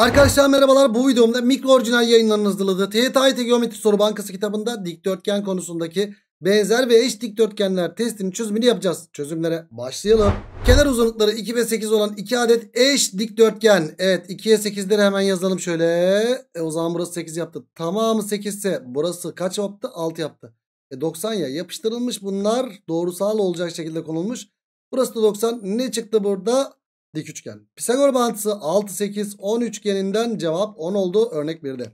Arkadaşlar merhabalar bu videomda mikro orijinal yayınlarının hızlılığı TYT Geometri Soru Bankası kitabında dikdörtgen konusundaki benzer ve eş dikdörtgenler testinin çözümünü yapacağız. Çözümlere başlayalım. Kenar uzunlukları 2 ve 8 olan 2 adet eş dikdörtgen. Evet 2'ye 8'leri hemen yazalım şöyle. E, o zaman burası 8 yaptı. Tamamı 8 ise burası kaç yaptı? 6 yaptı. E, 90 ya yapıştırılmış bunlar doğrusal olacak şekilde konulmuş. Burası da 90. Ne çıktı burada? dik üçgen. Pisagor bağıntısı 6 8 10 üçgeninden cevap 10 oldu örnek 1'de.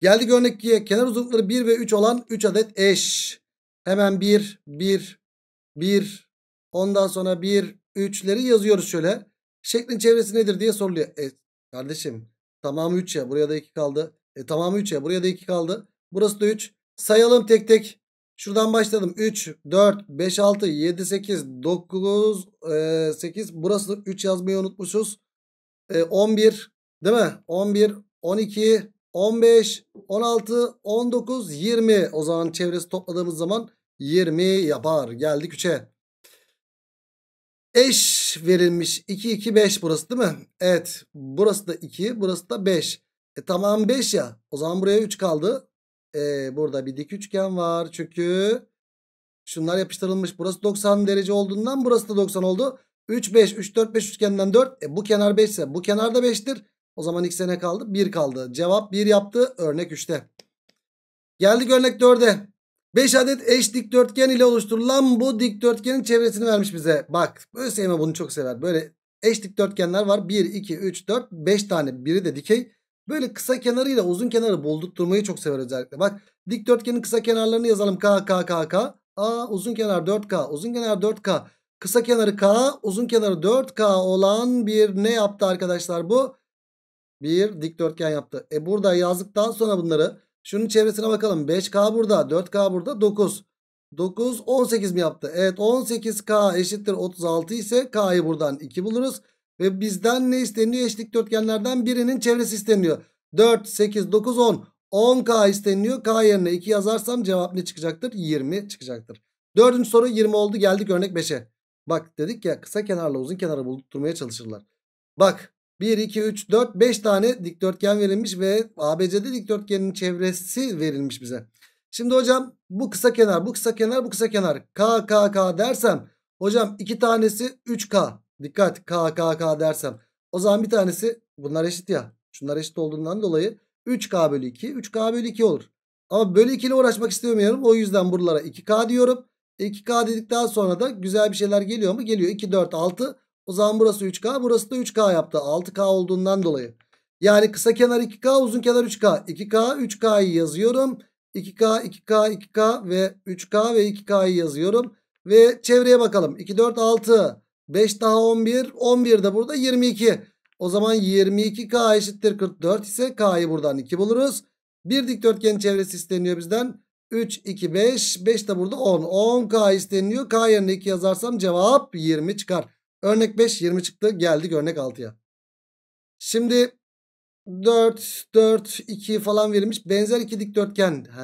Geldik örnek 2'ye. Kenar uzunlukları 1 ve 3 olan 3 adet eş. Hemen 1 1 1 ondan sonra 1 3'leri yazıyoruz şöyle. Şeklin çevresi nedir diye soruluyor. E, kardeşim tamamı 3 ya. Buraya da 2 kaldı. E, tamamı 3 ya. Buraya da 2 kaldı. Burası da 3. Sayalım tek tek. Şuradan başladım. 3, 4, 5, 6, 7, 8, 9, 8. Burası 3 yazmayı unutmuşuz. 11 e, değil mi? 11, 12, 15, 16, 19, 20. O zaman çevresi topladığımız zaman 20 yapar. Geldik 3'e. Eş verilmiş. 2, 2, 5 burası değil mi? Evet. Burası da 2, burası da 5. E tamam 5 ya. O zaman buraya 3 kaldı. E, burada bir dik üçgen var. Çünkü şunlar yapıştırılmış. Burası 90 derece olduğundan burası da 90 oldu. 3, 5, 3, 4, 5 üçgenden 4. E, bu kenar 5 ise bu kenar da 5'tir. O zaman x'e ne kaldı? 1 kaldı. Cevap 1 yaptı. Örnek 3'te. Geldik örnek 4'e. 5 adet eş dikdörtgen ile oluşturulan bu dikdörtgenin çevresini vermiş bize. Bak ÖSYM bunu çok sever. Böyle eş dikdörtgenler var. 1, 2, 3, 4, 5 tane. Biri de dikey. Böyle kısa kenarıyla uzun kenarı buldurtturmayı çok sever özellikle. Bak dikdörtgenin kısa kenarlarını yazalım. K, K, K, K. A uzun kenar 4K. Uzun kenar 4K. Kısa kenarı K. Uzun kenarı 4K olan bir ne yaptı arkadaşlar bu? Bir dikdörtgen yaptı. E burada yazdıktan sonra bunları şunun çevresine bakalım. 5K burada. 4K burada. 9. 9 18 mi yaptı? Evet 18K eşittir 36 ise K'yı buradan 2 buluruz. Ve bizden ne isteniyor? Eşlik dörtgenlerden birinin çevresi isteniyor. 4, 8, 9, 10. 10K isteniyor. K yerine 2 yazarsam cevap ne çıkacaktır? 20 çıkacaktır. Dördüncü soru 20 oldu. Geldik örnek 5'e. Bak dedik ya kısa kenarla uzun kenarı bulutturmaya çalışırlar. Bak 1, 2, 3, 4, 5 tane dikdörtgen verilmiş ve ABC'de dikdörtgenin çevresi verilmiş bize. Şimdi hocam bu kısa kenar, bu kısa kenar, bu kısa kenar. K, K, K dersem hocam iki tanesi 3K. Dikkat K K K dersem. O zaman bir tanesi bunlar eşit ya. Şunlar eşit olduğundan dolayı 3K bölü 2. 3K bölü 2 olur. Ama bölü 2 ile uğraşmak istemiyorum. O yüzden buralara 2K diyorum. 2K dedikten sonra da güzel bir şeyler geliyor mu? Geliyor. 2, 4, 6. O zaman burası 3K. Burası da 3K yaptı. 6K olduğundan dolayı. Yani kısa kenar 2K uzun kenar 3K. 2K 3K'yı yazıyorum. 2K 2K 2K ve 3K ve 2K'yı yazıyorum. Ve çevreye bakalım. 2, 4, 6. 5 daha 11. 11 de burada 22. O zaman 22K eşittir 44 ise K'yı buradan 2 buluruz. Bir dikdörtgen çevresi isteniyor bizden. 3, 2, 5. 5 de burada 10. 10K isteniyor. K yerine 2 yazarsam cevap 20 çıkar. Örnek 5, 20 çıktı. Geldik örnek 6'ya. Şimdi 4, 4, 2 falan verilmiş. Benzer iki dikdörtgen. He,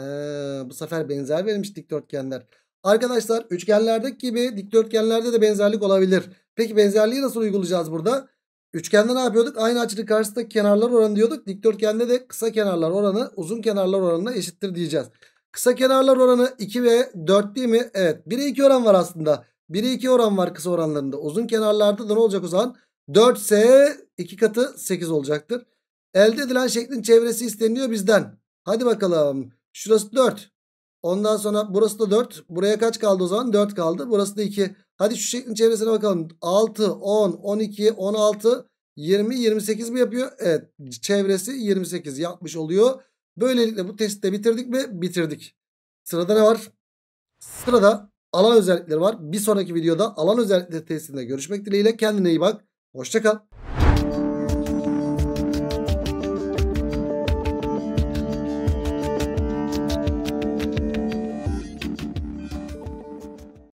bu sefer benzer verilmiş dikdörtgenler. Arkadaşlar üçgenlerdeki gibi dikdörtgenlerde de benzerlik olabilir. Peki benzerliği nasıl uygulayacağız burada? Üçgende ne yapıyorduk? Aynı açının karşısındaki kenarlar oranı diyorduk. Dikdörtgende de kısa kenarlar oranı uzun kenarlar oranına eşittir diyeceğiz. Kısa kenarlar oranı 2 ve 4 değil mi? Evet 1'e 2 oran var aslında. 1'e 2 oran var kısa oranlarında. Uzun kenarlarda da ne olacak o zaman? 4 ise 2 katı 8 olacaktır. Elde edilen şeklin çevresi isteniyor bizden. Hadi bakalım. Şurası 4. Ondan sonra burası da 4. Buraya kaç kaldı o zaman? 4 kaldı. Burası da 2. Hadi şu şeklin çevresine bakalım. 6, 10, 12, 16, 20, 28 mi yapıyor? Evet. Çevresi 28 yapmış oluyor. Böylelikle bu testi de bitirdik mi? Bitirdik. Sırada ne var? Sırada alan özellikleri var. Bir sonraki videoda alan özellikleri testinde görüşmek dileğiyle. Kendine iyi bak. Hoşçakal.